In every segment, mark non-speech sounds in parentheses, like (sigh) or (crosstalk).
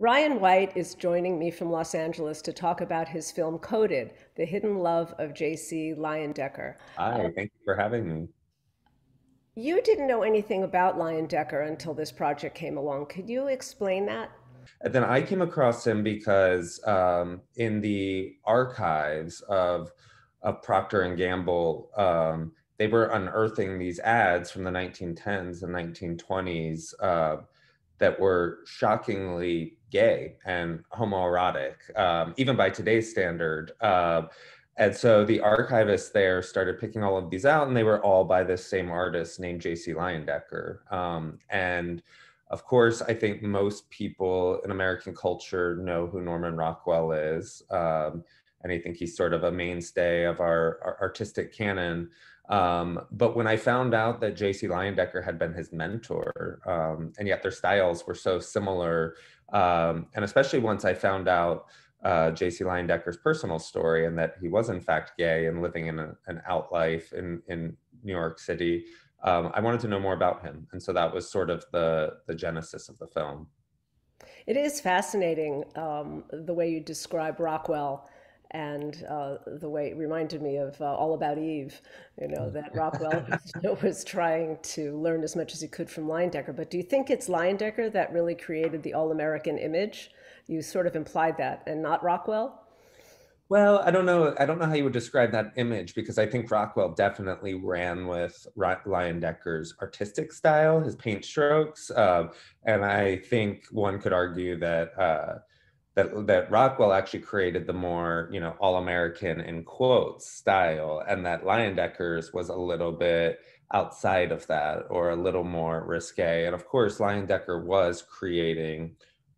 Ryan White is joining me from Los Angeles to talk about his film Coded, The Hidden Love of J.C. Lion Decker. Hi, um, thank you for having me. You didn't know anything about Lion Decker until this project came along. Could you explain that? And then I came across him because um, in the archives of, of Procter and Gamble, um, they were unearthing these ads from the 1910s and 1920s uh, that were shockingly gay and homoerotic, um, even by today's standard. Uh, and so the archivists there started picking all of these out, and they were all by this same artist named J.C. Leyendecker. Um, and of course, I think most people in American culture know who Norman Rockwell is. Um, and I think he's sort of a mainstay of our, our artistic canon. Um, but when I found out that J.C. Leyendecker had been his mentor, um, and yet their styles were so similar, um, and especially once I found out uh, J.C. Leyendecker personal story and that he was in fact gay and living in a, an out life in, in New York City, um, I wanted to know more about him, and so that was sort of the the genesis of the film. It is fascinating um, the way you describe Rockwell and uh, the way it reminded me of uh, All About Eve, you know, mm. that (laughs) Rockwell (laughs) was trying to learn as much as he could from Leyendecker. But do you think it's Leyendecker that really created the all American image? You sort of implied that, and not Rockwell? Well, I don't know. I don't know how you would describe that image because I think Rockwell definitely ran with Lion Decker's artistic style, his paint strokes, uh, and I think one could argue that uh, that that Rockwell actually created the more you know all American in quotes style, and that Leyendeckers was a little bit outside of that or a little more risque. And of course, Leyendecker was creating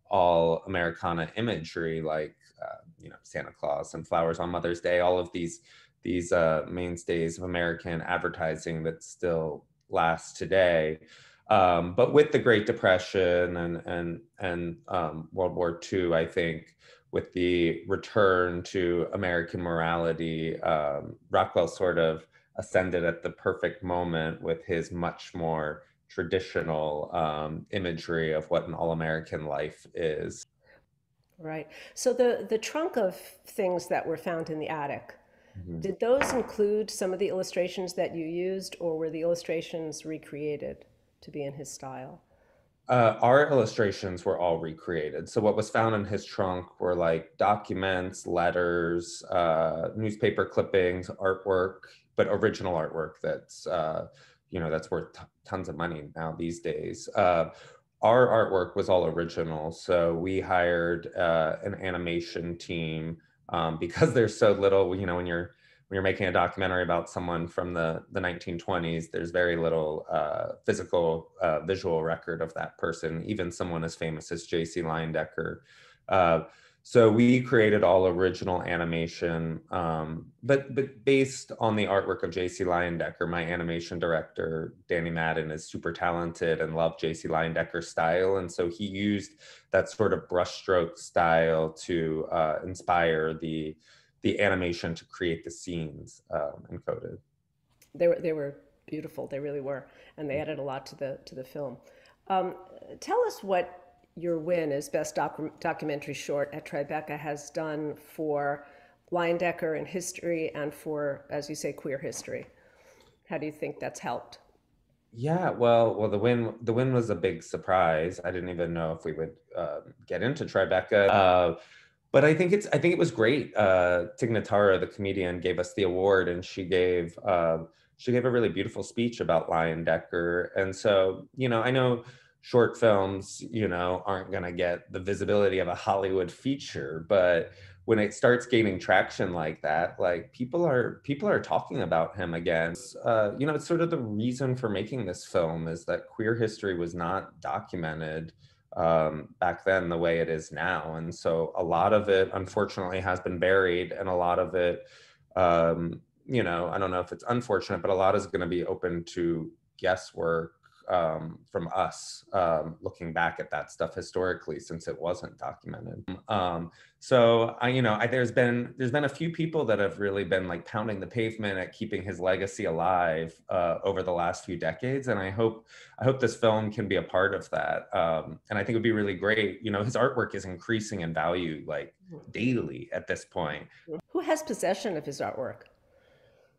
all Americana imagery, like uh, you know Santa Claus and flowers on Mother's Day, all of these these uh, mainstays of American advertising that still lasts today. Um, but with the Great Depression and and and um, World War II, I think with the return to American morality, um, Rockwell sort of ascended at the perfect moment with his much more traditional um, imagery of what an all-American life is. Right. So the the trunk of things that were found in the attic. Mm-hmm. Did those include some of the illustrations that you used, or were the illustrations recreated? to be in his style? Uh, our illustrations were all recreated. So what was found in his trunk were like documents, letters, uh, newspaper clippings, artwork, but original artwork that's uh, you know that's worth t- tons of money now these days. Uh, our artwork was all original, so we hired uh, an animation team um, (laughs) because there's so little. You know, when you're when you're making a documentary about someone from the, the 1920s, there's very little uh, physical uh, visual record of that person, even someone as famous as J.C. Leyendecker. Uh, so we created all original animation, um, but but based on the artwork of J.C. Leyendecker, my animation director Danny Madden is super talented and loved J.C. Leyendecker's style, and so he used that sort of brushstroke style to uh, inspire the the animation to create the scenes um, encoded. They were they were beautiful. They really were, and they mm. added a lot to the to the film. Um, tell us what your win as best docu- documentary short at Tribeca has done for Decker in history and for, as you say, queer history. How do you think that's helped? Yeah, well, well, the win the win was a big surprise. I didn't even know if we would uh, get into Tribeca. Uh, but I think it's I think it was great. Uh, Tignatara, the comedian, gave us the award, and she gave uh, she gave a really beautiful speech about Lion Decker. And so, you know, I know short films, you know, aren't going to get the visibility of a Hollywood feature, but when it starts gaining traction like that, like people are people are talking about him again. Uh, you know, it's sort of the reason for making this film is that queer history was not documented um, back then the way it is now. And so a lot of it, unfortunately, has been buried, and a lot of it, um, you know, I don't know if it's unfortunate, but a lot is going to be open to guesswork um, from us um, looking back at that stuff historically since it wasn't documented. Um, so I, you know, I, there's been there's been a few people that have really been like pounding the pavement at keeping his legacy alive uh, over the last few decades, and I hope I hope this film can be a part of that. Um, and I think it would be really great. You know, his artwork is increasing in value like mm-hmm. daily at this point. Who has possession of his artwork?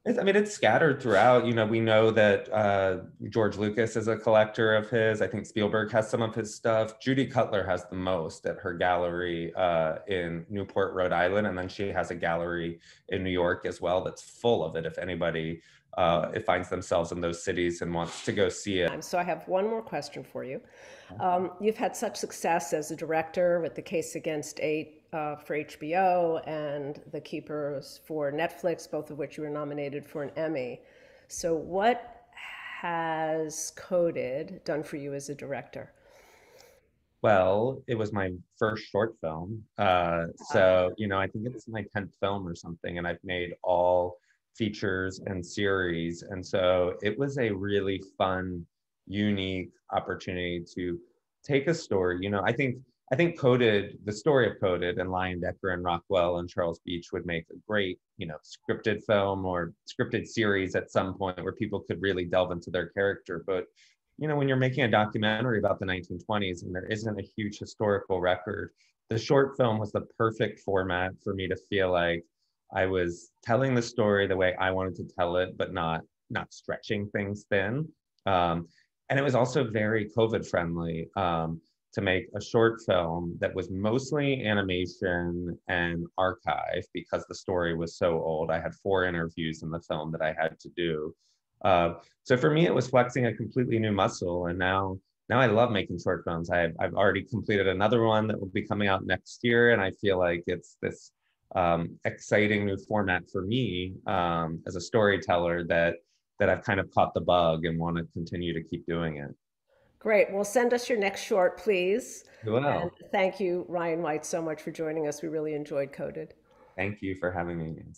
I mean, it's scattered throughout. You know, we know that uh, George Lucas is a collector of his. I think Spielberg has some of his stuff. Judy Cutler has the most at her gallery uh, in Newport, Rhode Island. And then she has a gallery in New York as well that's full of it if anybody uh, it finds themselves in those cities and wants to go see it. So I have one more question for you. Um, you've had such success as a director with the case against eight uh, for HBO and The Keepers for Netflix, both of which you were nominated for an Emmy. So, what has Coded done for you as a director? Well, it was my first short film. Uh, so, ah. you know, I think it's my 10th film or something, and I've made all features and series. And so it was a really fun, unique opportunity to take a story. You know, I think I think Coded, the story of Coded and Lion Decker and Rockwell and Charles Beach would make a great, you know, scripted film or scripted series at some point where people could really delve into their character. But, you know, when you're making a documentary about the 1920s and there isn't a huge historical record, the short film was the perfect format for me to feel like I was telling the story the way I wanted to tell it, but not not stretching things thin. Um, and it was also very COVID friendly. Um, to make a short film that was mostly animation and archive because the story was so old. I had four interviews in the film that I had to do. Uh, so for me, it was flexing a completely new muscle. And now, now I love making short films. I, have already completed another one that will be coming out next year, and I feel like it's this um, exciting new format for me um, as a storyteller that that I've kind of caught the bug and want to continue to keep doing it. Great. Well, send us your next short, please. And thank you, Ryan White, so much for joining us. We really enjoyed Coded. Thank you for having me.